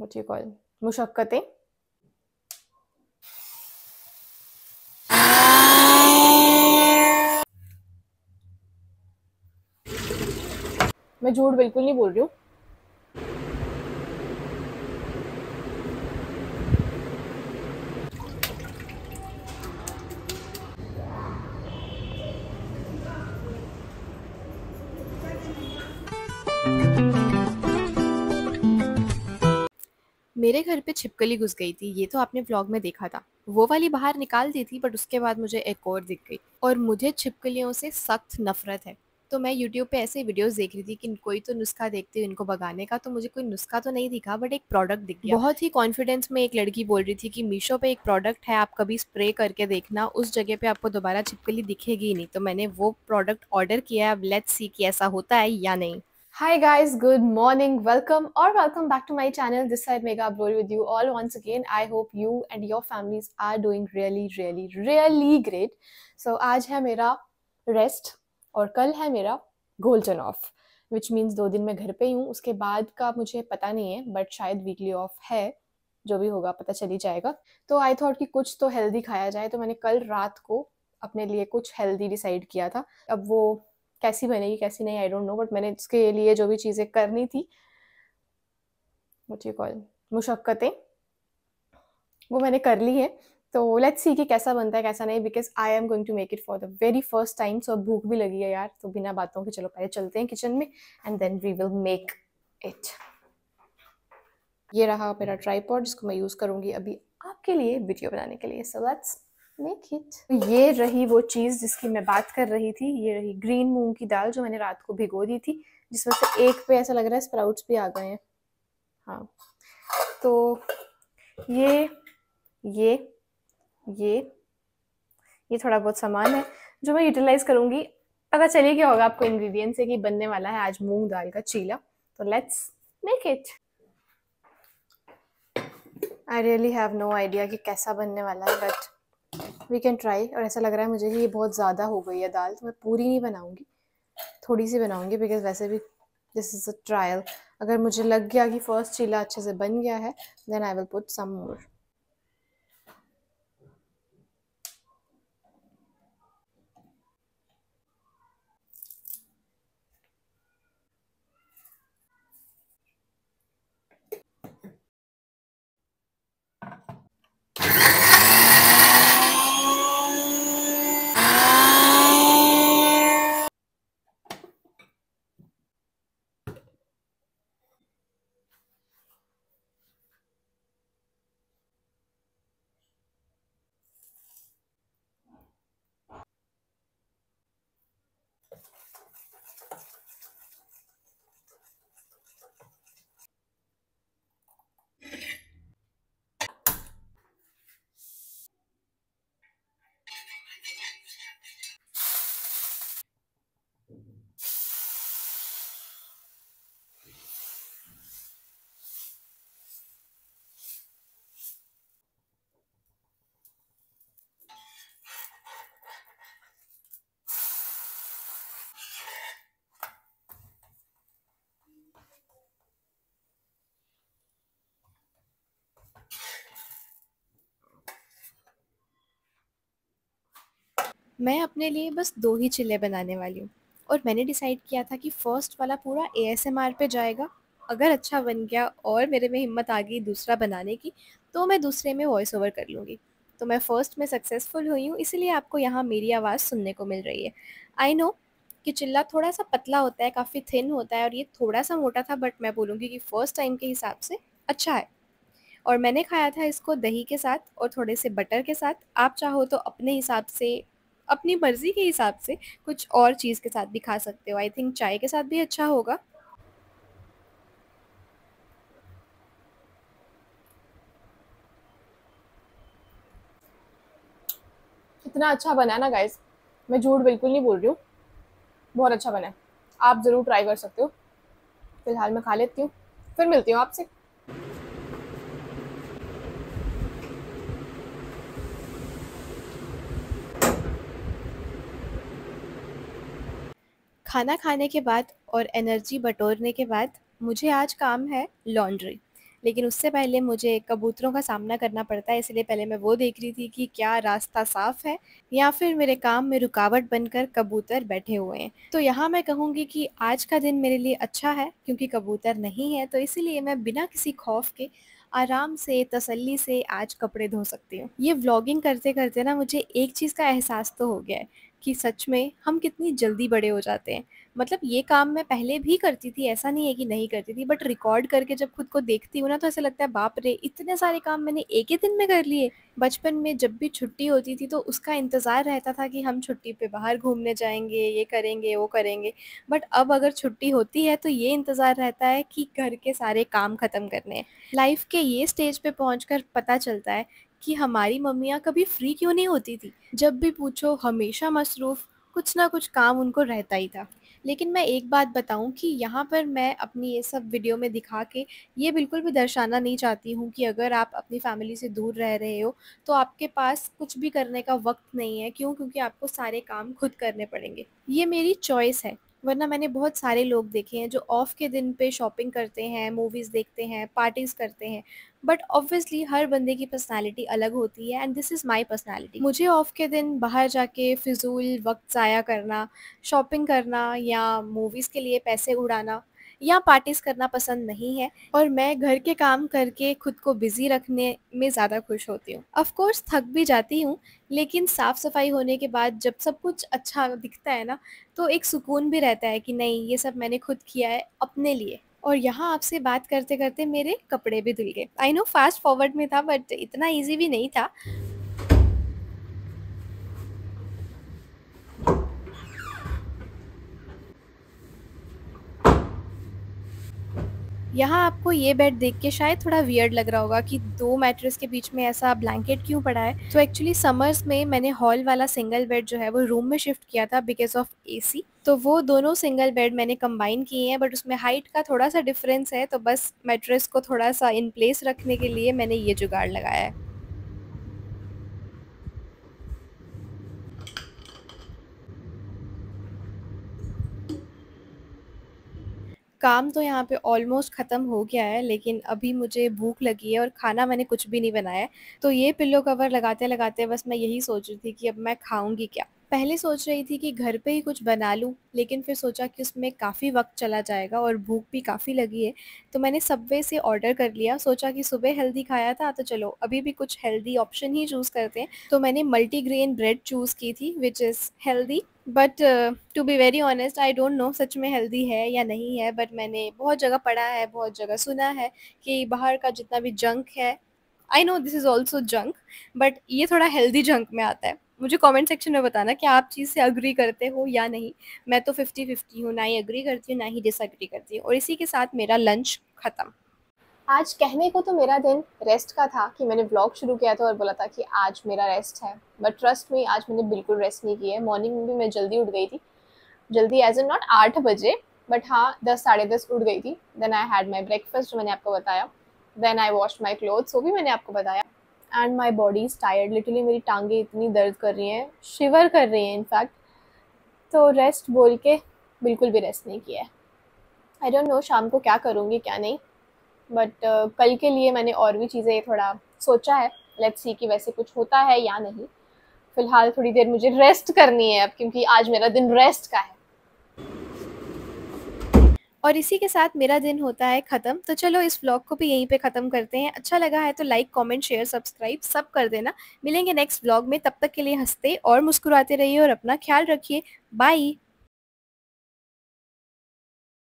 뭐지 golden મુશ્કકતે મે જોડ બિલકુલ ન બોલ રયો मेरे घर पे छिपकली घुस गई थी ये तो आपने व्लॉग में देखा था वो वाली बाहर निकाल दी थी बट उसके बाद मुझे एक और दिख गई और मुझे छिपकलियों से सख्त नफरत है तो मैं यूट्यूब पे ऐसे वीडियोस देख रही थी कि कोई तो नुस्खा देखते हुए इनको भगाने का तो मुझे कोई नुस्खा तो नहीं दिखा बट एक प्रोडक्ट दिख गया बहुत ही कॉन्फिडेंस में एक लड़की बोल रही थी कि मीशो पे एक प्रोडक्ट है आप कभी स्प्रे करके देखना उस जगह पे आपको दोबारा छिपकली दिखेगी नहीं तो मैंने वो प्रोडक्ट ऑर्डर किया है अब लेट्स सी कि ऐसा होता है या नहीं Hi guys, good morning, welcome or welcome back to my channel. This side Mega Upload with you all once again. I hope you and your families are doing really, really, really great. So आज है मेरा rest और कल है मेरा golden off, which means दो दिन मैं घर पे ही हूँ उसके बाद का मुझे पता नहीं है but शायद weekly off है जो भी होगा पता चली जाएगा तो I thought कि कुछ तो healthy खाया जाए तो मैंने कल रात को अपने लिए कुछ healthy decide किया था अब वो कैसी बनेगी कैसी नहीं आई डोंट नो बट मैंने इसके लिए जो भी चीज़ें करनी थी मुझे कॉल मुशक्क़तें वो मैंने कर ली है तो लेट्स सी कि कैसा बनता है कैसा नहीं because I am going to make it for the very first time so भूख भी लगी है यार तो बिना बातों के चलो पहले चलते हैं किचन में and then we will make it ये रहा मेरा ट्राईपॉड जिसको मैं यूज़ करूँगी अभी आपके लिए वीडियो बनाने के लिए सो लेट्स मेक इट तो ये रही वो चीज़ जिसकी मैं बात कर रही थी ये रही ग्रीन मूंग की दाल जो मैंने रात को भिगो दी थी जिसमें से एक पे ऐसा लग रहा है स्प्राउट्स भी आ गए हैं हाँ तो ये ये ये ये थोड़ा बहुत सामान है जो मैं यूटिलाइज करूंगी पता चलिए क्या होगा आपको इंग्रेडिएंट्स से कि बनने वाला है आज मूंग दाल का चीला तो let's make it I really have no idea कि कैसा बनने वाला है बट वी कैन ट्राई और ऐसा लग रहा है मुझे कि ये बहुत ज़्यादा हो गई है दाल तो मैं पूरी नहीं बनाऊँगी थोड़ी सी बनाऊँगी बिकॉज वैसे भी दिस इज़ अ ट्रायल अगर मुझे लग गया कि फ़र्स्ट चीला अच्छे से बन गया है then I will put some more मैं अपने लिए बस दो ही चिल्ले बनाने वाली हूँ और मैंने डिसाइड किया था कि फर्स्ट वाला पूरा ए पे जाएगा अगर अच्छा बन गया और मेरे में हिम्मत आ गई दूसरा बनाने की तो मैं दूसरे में वॉइस ओवर कर लूँगी तो मैं फ़र्स्ट में सक्सेसफुल हुई हूँ इसलिए आपको यहाँ मेरी आवाज़ सुनने को मिल रही है आई नो कि चिल्ला थोड़ा सा पतला होता है काफ़ी थिन होता है और ये थोड़ा सा मोटा था बट मैं बोलूँगी कि फ़र्स्ट टाइम के हिसाब से अच्छा है और मैंने खाया था इसको दही के साथ और थोड़े से बटर के साथ आप चाहो तो अपने हिसाब से अपनी मर्ज़ी के हिसाब से कुछ और चीज़ के साथ भी खा सकते हो आई थिंक चाय के साथ भी अच्छा होगा इतना अच्छा बना ना गाइस मैं झूठ बिल्कुल नहीं बोल रही हूँ बहुत अच्छा बना है आप ज़रूर ट्राई कर सकते हो फिलहाल मैं खा लेती हूँ फिर मिलती हूँ आपसे खाना खाने के बाद और एनर्जी बटोरने के बाद मुझे आज काम है लॉन्ड्री लेकिन उससे पहले मुझे कबूतरों का सामना करना पड़ता है इसलिए पहले मैं वो देख रही थी कि क्या रास्ता साफ है या फिर मेरे काम में रुकावट बनकर कबूतर बैठे हुए हैं तो यहाँ मैं कहूँगी कि आज का दिन मेरे लिए अच्छा है क्योंकि कबूतर नहीं है तो इसीलिए मैं बिना किसी खौफ के आराम से तसल्ली से आज कपड़े धो सकती हूँ ये व्लॉगिंग करते करते ना मुझे एक चीज़ का एहसास तो हो गया है कि सच में हम कितनी जल्दी बड़े हो जाते हैं मतलब ये काम मैं पहले भी करती थी ऐसा नहीं है कि नहीं करती थी बट रिकॉर्ड करके जब खुद को देखती हूँ ना तो ऐसा लगता है बाप रे इतने सारे काम मैंने एक ही दिन में कर लिए बचपन में जब भी छुट्टी होती थी तो उसका इंतज़ार रहता था कि हम छुट्टी पे बाहर घूमने जाएंगे ये करेंगे वो करेंगे बट अब अगर छुट्टी होती है तो ये इंतज़ार रहता है कि घर के सारे काम ख़त्म करने लाइफ के ये स्टेज पे पहुँच पता चलता है कि हमारी मम्मियाँ कभी फ्री क्यों नहीं होती थी जब भी पूछो हमेशा मसरूफ़ कुछ ना कुछ काम उनको रहता ही था लेकिन मैं एक बात बताऊं कि यहाँ पर मैं अपनी ये सब वीडियो में दिखा के ये बिल्कुल भी दर्शाना नहीं चाहती हूँ कि अगर आप अपनी फैमिली से दूर रह रहे हो तो आपके पास कुछ भी करने का वक्त नहीं है क्यों क्योंकि आपको सारे काम खुद करने पड़ेंगे ये मेरी चॉइस है वरना मैंने बहुत सारे लोग देखे हैं जो ऑफ़ के दिन पे शॉपिंग करते हैं मूवीज़ देखते हैं पार्टीज़ करते हैं बट ऑब्वियसली हर बंदे की पर्सनालिटी अलग होती है and this is my personality मुझे ऑफ़ के दिन बाहर जाके फिजूल वक्त ज़ाया करना शॉपिंग करना या मूवीज़ के लिए पैसे उड़ाना या पार्टीज करना पसंद नहीं है और मैं घर के काम करके खुद को बिजी रखने में ज़्यादा खुश होती हूँ अफकोर्स थक भी जाती हूँ लेकिन साफ़ सफाई होने के बाद जब सब कुछ अच्छा दिखता है ना तो एक सुकून भी रहता है कि नहीं ये सब मैंने खुद किया है अपने लिए और यहाँ आपसे बात करते करते मेरे कपड़े भी धुल गए आई नो फास्ट फॉरवर्ड में था बट इतना ईजी भी नहीं था यहाँ आपको ये बेड देख के शायद थोड़ा वियर्ड लग रहा होगा कि दो मैट्रेस के बीच में ऐसा ब्लैंकेट क्यों पड़ा है तो एक्चुअली समर्स में मैंने हॉल वाला सिंगल बेड जो है वो रूम में शिफ्ट किया था बिकॉज ऑफ एसी तो वो दोनों सिंगल बेड मैंने कंबाइन किए हैं बट उसमें हाइट का थोड़ा सा डिफरेंस है तो बस मैट्रेस को थोड़ा सा इन प्लेस रखने के लिए मैंने ये जुगाड़ लगाया है काम तो यहाँ पे ऑलमोस्ट ख़त्म हो गया है लेकिन अभी मुझे भूख लगी है और खाना मैंने कुछ भी नहीं बनाया तो ये पिल्लो कवर लगाते लगाते बस मैं यही सोच रही थी कि अब मैं खाऊंगी क्या पहले सोच रही थी कि घर पे ही कुछ बना लूँ लेकिन फिर सोचा कि उसमें काफ़ी वक्त चला जाएगा और भूख भी काफ़ी लगी है तो मैंने सबवे से ऑर्डर कर लिया सोचा कि सुबह हेल्दी खाया था तो चलो अभी भी कुछ हेल्दी ऑप्शन ही चूज़ करते हैं तो मैंने मल्टीग्रेन ब्रेड चूज़ की थी which is healthy but to be very honest I don't know सच में हेल्दी है या नहीं है बट मैंने बहुत जगह पढ़ा है बहुत जगह सुना है कि बाहर का जितना भी जंक है I know this is also junk but ये थोड़ा हेल्दी जंक में आता है मुझे कमेंट सेक्शन में बताना कि आप चीज़ से अग्री करते हो या नहीं मैं तो फिफ्टी फिफ्टी हूँ ना ही अग्री करती हूँ ना ही डिसअग्री करती हूँ और इसी के साथ मेरा लंच ख़त्म आज कहने को तो मेरा दिन रेस्ट का था कि मैंने ब्लॉग शुरू किया था और बोला था कि आज मेरा रेस्ट है बट ट्रस्ट में आज मैंने बिल्कुल रेस्ट नहीं किया है मॉर्निंग में भी मैं जल्दी उठ गई थी जल्दी एज ए नॉट आठ बजे बट हाँ दस साढ़े दस उठ गई थी then I had my breakfast मैंने आपको बताया then I wash my clothes वो भी मैंने आपको बताया and my body is tired literally मेरी टांगें इतनी दर्द कर रही हैं शिवर कर रही हैं इनफैक्ट तो रेस्ट बोल के बिल्कुल भी रेस्ट नहीं किया है आई डोंट नो शाम को क्या करूँगी क्या नहीं बट uh, कल के लिए मैंने और भी चीज़ें थोड़ा सोचा है लेट्स सी कि वैसे कुछ होता है या नहीं फ़िलहाल थोड़ी देर मुझे रेस्ट करनी है अब क्योंकि आज मेरा दिन रेस्ट का है और इसी के साथ मेरा दिन होता है ख़त्म तो चलो इस व्लॉग को भी यहीं पे ख़त्म करते हैं अच्छा लगा है तो लाइक कमेंट शेयर सब्सक्राइब सब कर देना मिलेंगे नेक्स्ट व्लॉग में तब तक के लिए हंसते और मुस्कुराते रहिए और अपना ख्याल रखिए बाय